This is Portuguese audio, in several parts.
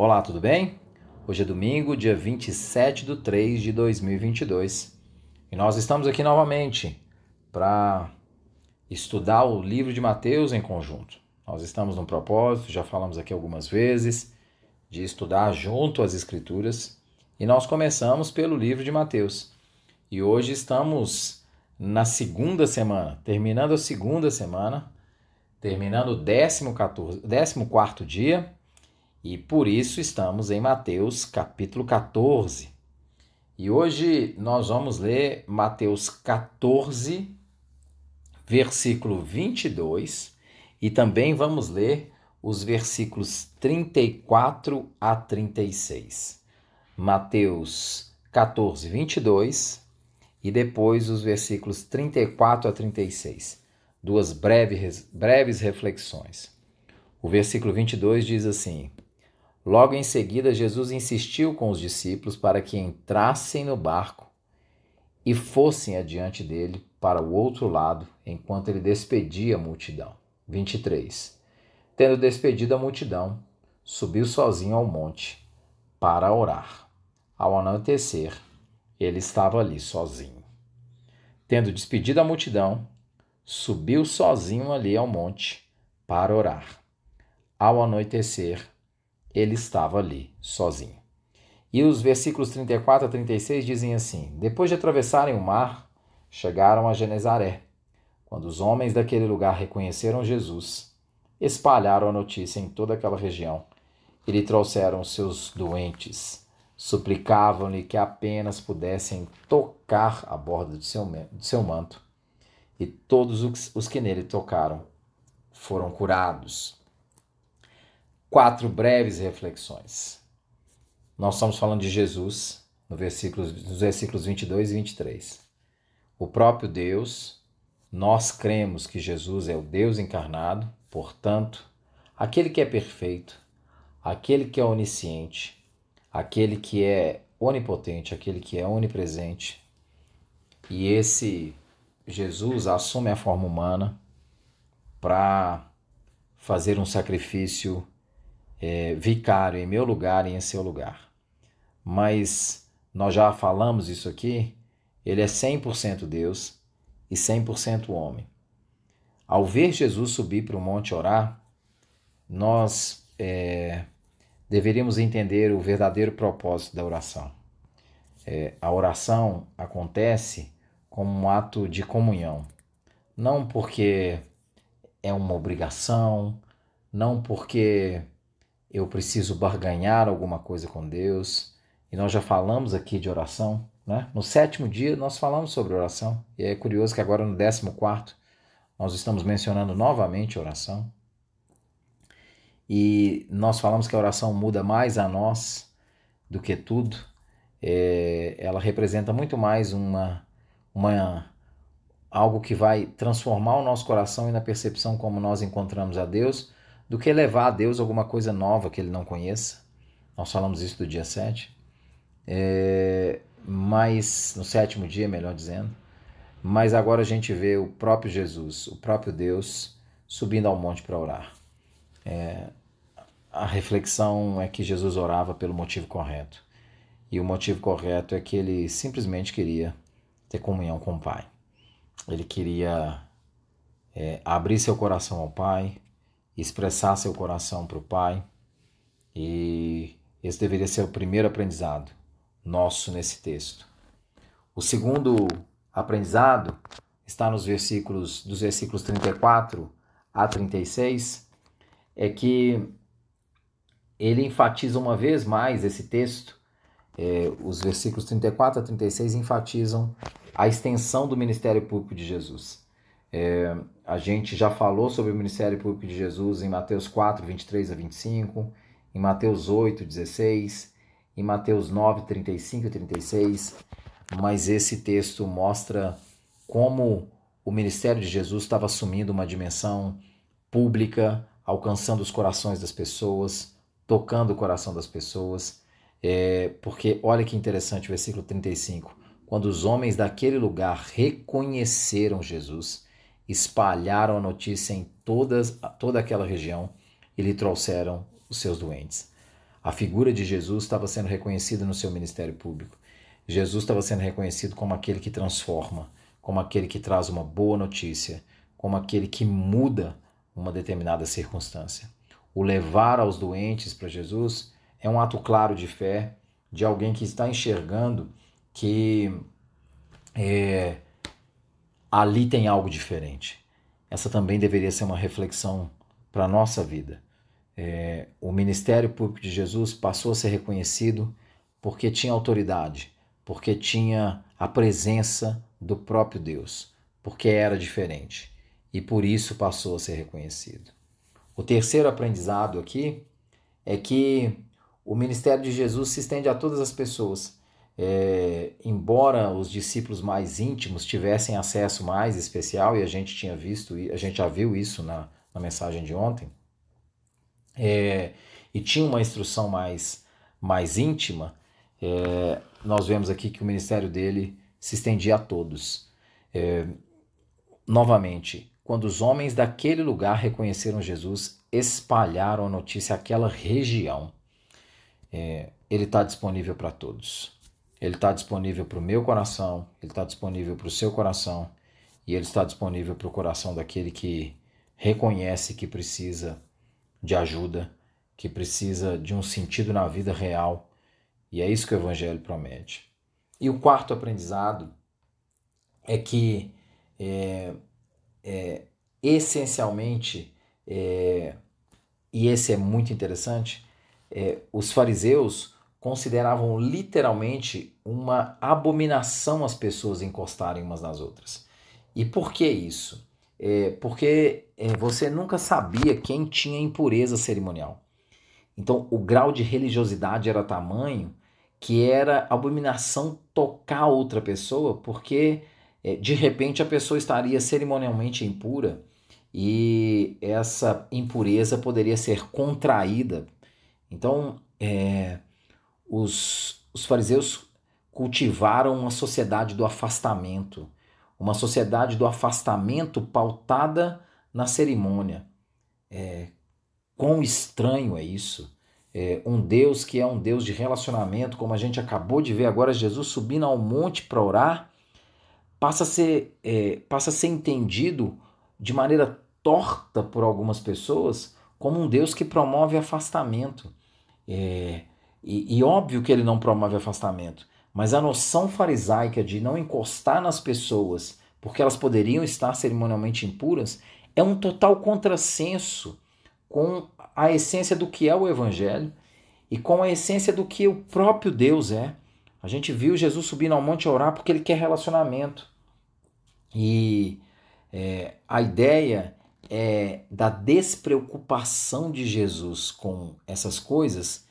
Olá, tudo bem? Hoje é domingo, dia 27 de 3 de 2022 e nós estamos aqui novamente para estudar o livro de Mateus em conjunto. Nós estamos num propósito, já falamos aqui algumas vezes, de estudar junto as Escrituras e nós começamos pelo livro de Mateus e hoje estamos na segunda semana, terminando a segunda semana, terminando o 14, 14 dia e por isso estamos em Mateus capítulo 14. E hoje nós vamos ler Mateus 14, versículo 22, e também vamos ler os versículos 34 a 36. Mateus 14, 22 e depois os versículos 34 a 36. Duas breves, breves reflexões. O versículo 22 diz assim: Logo em seguida, Jesus insistiu com os discípulos para que entrassem no barco e fossem adiante dele para o outro lado, enquanto ele despedia a multidão. 23. Tendo despedido a multidão, subiu sozinho ao monte para orar. Ao anoitecer, ele estava ali sozinho. Tendo despedido a multidão, subiu sozinho ali ao monte para orar. Ao anoitecer, ele estava ali, sozinho. E os versículos 34 a 36 dizem assim: Depois de atravessarem o mar, chegaram a Genezaré. Quando os homens daquele lugar reconheceram Jesus, espalharam a notícia em toda aquela região e lhe trouxeram seus doentes. Suplicavam-lhe que apenas pudessem tocar a borda do seu, do seu manto. E todos os que nele tocaram foram curados quatro breves reflexões. Nós estamos falando de Jesus no versículos, nos versículos 22 e 23. O próprio Deus, nós cremos que Jesus é o Deus encarnado, portanto, aquele que é perfeito, aquele que é onisciente, aquele que é onipotente, aquele que é onipresente. E esse Jesus assume a forma humana para fazer um sacrifício é, vicário em meu lugar e em seu lugar. Mas nós já falamos isso aqui, ele é 100% Deus e 100% homem. Ao ver Jesus subir para o monte orar, nós é, deveríamos entender o verdadeiro propósito da oração. É, a oração acontece como um ato de comunhão, não porque é uma obrigação, não porque eu preciso barganhar alguma coisa com Deus. E nós já falamos aqui de oração. Né? No sétimo dia, nós falamos sobre oração. E é curioso que agora, no décimo quarto, nós estamos mencionando novamente oração. E nós falamos que a oração muda mais a nós do que tudo. É, ela representa muito mais uma, uma algo que vai transformar o nosso coração e na percepção como nós encontramos a Deus do que levar a Deus alguma coisa nova que ele não conheça. Nós falamos isso do dia 7. É, mas, no sétimo dia, melhor dizendo. Mas agora a gente vê o próprio Jesus, o próprio Deus, subindo ao monte para orar. É, a reflexão é que Jesus orava pelo motivo correto. E o motivo correto é que ele simplesmente queria ter comunhão com o Pai. Ele queria é, abrir seu coração ao Pai, expressar seu coração para o Pai. E esse deveria ser o primeiro aprendizado nosso nesse texto. O segundo aprendizado está nos versículos dos versículos 34 a 36 é que ele enfatiza uma vez mais esse texto. É, os versículos 34 a 36 enfatizam a extensão do ministério público de Jesus. É, a gente já falou sobre o ministério público de Jesus em Mateus 4, 23 a 25, em Mateus 8, 16, em Mateus 9, 35 e 36, mas esse texto mostra como o ministério de Jesus estava assumindo uma dimensão pública, alcançando os corações das pessoas, tocando o coração das pessoas. É, porque olha que interessante o versículo 35. Quando os homens daquele lugar reconheceram Jesus, espalharam a notícia em todas, toda aquela região e lhe trouxeram os seus doentes. A figura de Jesus estava sendo reconhecida no seu ministério público. Jesus estava sendo reconhecido como aquele que transforma, como aquele que traz uma boa notícia, como aquele que muda uma determinada circunstância. O levar aos doentes para Jesus é um ato claro de fé de alguém que está enxergando que é, ali tem algo diferente. Essa também deveria ser uma reflexão para a nossa vida. É, o ministério público de Jesus passou a ser reconhecido porque tinha autoridade, porque tinha a presença do próprio Deus, porque era diferente e por isso passou a ser reconhecido. O terceiro aprendizado aqui é que o ministério de Jesus se estende a todas as pessoas é, embora os discípulos mais íntimos tivessem acesso mais especial, e a gente tinha visto, a gente já viu isso na, na mensagem de ontem, é, e tinha uma instrução mais, mais íntima, é, nós vemos aqui que o ministério dele se estendia a todos. É, novamente, quando os homens daquele lugar reconheceram Jesus, espalharam a notícia àquela região. É, ele está disponível para todos. Ele está disponível para o meu coração, ele está disponível para o seu coração e ele está disponível para o coração daquele que reconhece que precisa de ajuda, que precisa de um sentido na vida real. E é isso que o Evangelho promete. E o quarto aprendizado é que é, é, essencialmente, é, e esse é muito interessante, é, os fariseus consideravam literalmente uma abominação as pessoas encostarem umas nas outras. E por que isso? É porque é, você nunca sabia quem tinha impureza cerimonial. Então, o grau de religiosidade era tamanho que era abominação tocar outra pessoa, porque é, de repente a pessoa estaria cerimonialmente impura e essa impureza poderia ser contraída. Então, é, os, os fariseus cultivaram uma sociedade do afastamento, uma sociedade do afastamento pautada na cerimônia. É, quão estranho é isso! É, um Deus que é um Deus de relacionamento, como a gente acabou de ver agora, Jesus subindo ao monte para orar, passa a, ser, é, passa a ser entendido de maneira torta por algumas pessoas como um Deus que promove afastamento. É, e, e óbvio que ele não promove afastamento, mas a noção farisaica de não encostar nas pessoas porque elas poderiam estar cerimonialmente impuras é um total contrassenso com a essência do que é o Evangelho e com a essência do que o próprio Deus é. A gente viu Jesus subindo ao monte orar porque ele quer relacionamento. E é, a ideia é da despreocupação de Jesus com essas coisas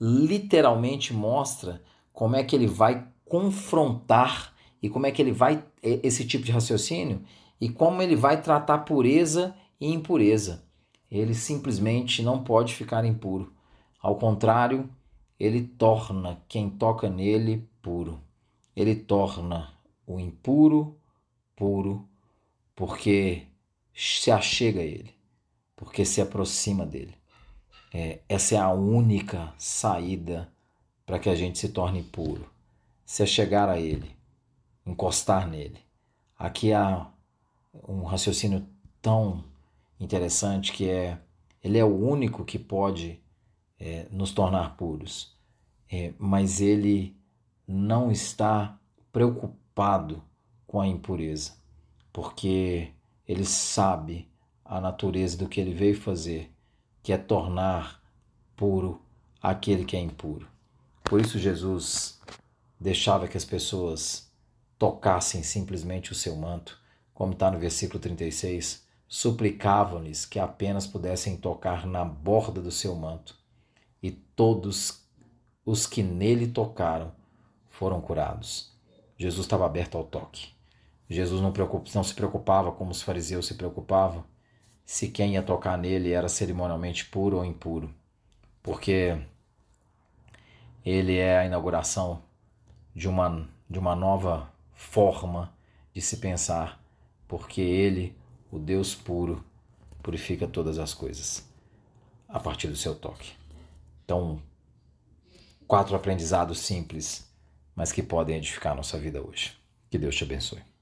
literalmente mostra como é que ele vai confrontar e como é que ele vai é, esse tipo de raciocínio e como ele vai tratar pureza e impureza. Ele simplesmente não pode ficar impuro. Ao contrário, ele torna quem toca nele puro. Ele torna o impuro puro porque se achega a ele, porque se aproxima dele. É, essa é a única saída para que a gente se torne puro. Se é chegar a Ele, encostar nele. Aqui há um raciocínio tão interessante que é Ele é o único que pode é, nos tornar puros, é, mas Ele não está preocupado com a impureza, porque Ele sabe a natureza do que Ele veio fazer que é tornar puro aquele que é impuro. Por isso, Jesus deixava que as pessoas tocassem simplesmente o seu manto, como está no versículo 36, suplicavam-lhes que apenas pudessem tocar na borda do seu manto, e todos os que nele tocaram foram curados. Jesus estava aberto ao toque. Jesus não, não se preocupava como os fariseus se preocupavam se quem ia tocar nele era cerimonialmente puro ou impuro, porque ele é a inauguração de uma, de uma nova forma de se pensar, porque ele, o Deus puro, purifica todas as coisas a partir do seu toque. Então, quatro aprendizados simples, mas que podem edificar nossa vida hoje. Que Deus te abençoe.